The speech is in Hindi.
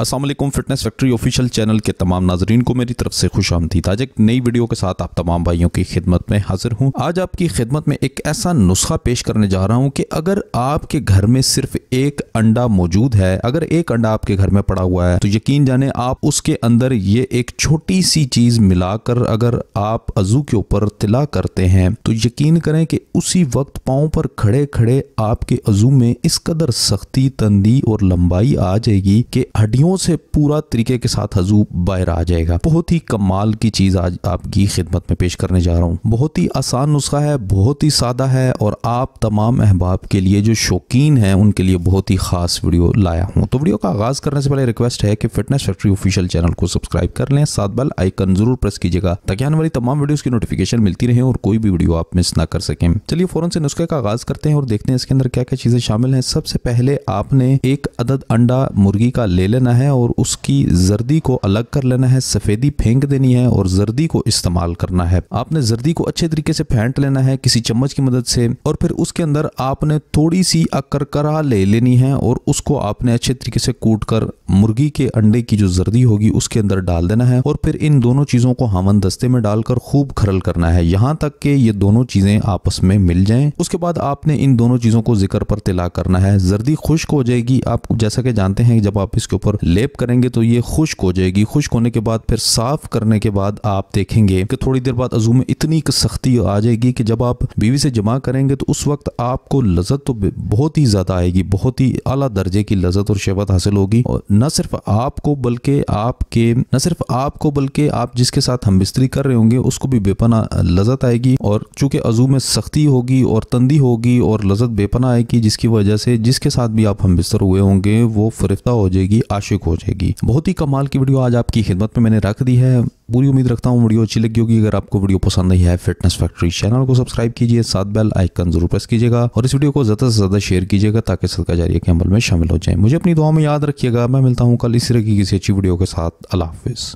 Aslam fitness factory official channel के तमाम नाजरीन को मेरी तरफ से खुश आमदी आज एक नई वीडियो के साथ आप तमाम भाइयों की खिदमत में हाजिर हूँ आज आपकी खिदमत में एक ऐसा नुस्खा पेश करने जा रहा हूँ कि अगर आपके घर में सिर्फ एक अंडा मौजूद है अगर एक अंडा आपके घर में पड़ा हुआ है तो यकीन जाने आप उसके अंदर ये एक छोटी सी चीज मिलाकर अगर आप अजू के ऊपर तिला करते हैं तो यकीन करें कि उसी वक्त पाओं पर खड़े खड़े आपके अजू में इस कदर सख्ती तंदी और लंबाई आ जाएगी कि हड्डियों मुंह से पूरा तरीके के साथ हजूब बाहर आ जाएगा बहुत ही कमाल की चीज़ आज आपकी खिदमत में पेश करने जा रहा हूँ बहुत ही आसान नुस्खा है बहुत ही सादा है और आप तमाम अहबाब के लिए जो शौकीन है उनके लिए बहुत ही ख़ास वीडियो लाया हूँ तो वीडियो का आगाज़ करने से पहले रिक्वेस्ट है कि फिटनेस फैक्ट्री ऑफिशियल चैनल को सब्सक्राइब कर लें साथ बल आइकन जरूर प्रेस कीजिएगा ताकि आने वाली तमाम वीडियो की नोटिफिकेशन मिलती रहे और कोई भी वीडियो आप मिस ना कर सकें चलिए फ़ौरन से नुस्खे का आगाज़ करते हैं और देखते हैं इसके अंदर क्या क्या चीज़ें शामिल है सबसे पहले आपने एक अदद अंडा मुर्गी का ले लेना है है और उसकी जर्दी को अलग कर लेना है सफ़ेदी फेंक देनी है और जर्दी को इस्तेमाल करना है आपने जर्दी को अच्छे तरीके से फेंट लेना है किसी चम्मच की मदद से और फिर उसके अंदर आपने थोड़ी सी अकरकरा ले लेनी है और उसको आपने अच्छे तरीके से कूट कर मुर्गी के अंडे की जो जर्दी होगी उसके अंदर डाल देना है और फिर इन दोनों चीज़ों को हमन दस्ते में डालकर खूब खरल करना है यहाँ तक कि ये दोनों चीज़ें आपस में मिल जाएं उसके बाद आपने इन दोनों चीज़ों को जिक्र पर तिला करना है जर्दी खुश्क हो जाएगी आप जैसा कि जानते हैं जब आप इसके ऊपर लेप करेंगे तो ये खुश्क हो जाएगी खुश्क होने के बाद फिर साफ करने के बाद आप देखेंगे कि थोड़ी देर बाद अजू में इतनी सख्ती आ जाएगी कि जब आप बीवी से जमा करेंगे तो उस वक्त आपको लजत तो बहुत ही ज़्यादा आएगी बहुत ही अला दर्जे की लजत और शहबत हासिल होगी और न सिर्फ आपको बल्कि आपके न सिर्फ आपको बल्कि आप जिसके साथ हम बिस्तरी कर रहे होंगे उसको भी बेपना लजत आएगी और चूंकि अजू में सख्ती होगी और तंदी होगी और लजत बेपना आएगी जिसकी वजह से जिसके साथ भी आप हम बिस्तर हुए होंगे वो फरिफ्ता हो जाएगी आश आशिक हो जाएगी बहुत ही कमाल की वीडियो आज आपकी खिदमत में मैंने रख दी है पूरी उम्मीद रखता हूँ वीडियो अच्छी लगी होगी अगर आपको वीडियो पसंद आई है फिटनेस फैक्ट्री चैनल को सब्सक्राइब कीजिए साथ बेल आइकन जरूर प्रेस कीजिएगा और इस वीडियो को ज़्यादा से ज़्यादा शेयर कीजिएगा ताकि सदका जारी के अमल में शामिल हो जाए मुझे अपनी दुआ में याद रखिएगा मैं मिलता हूँ कल इस तरह की किसी अच्छी वीडियो के साथ अला हाफिज़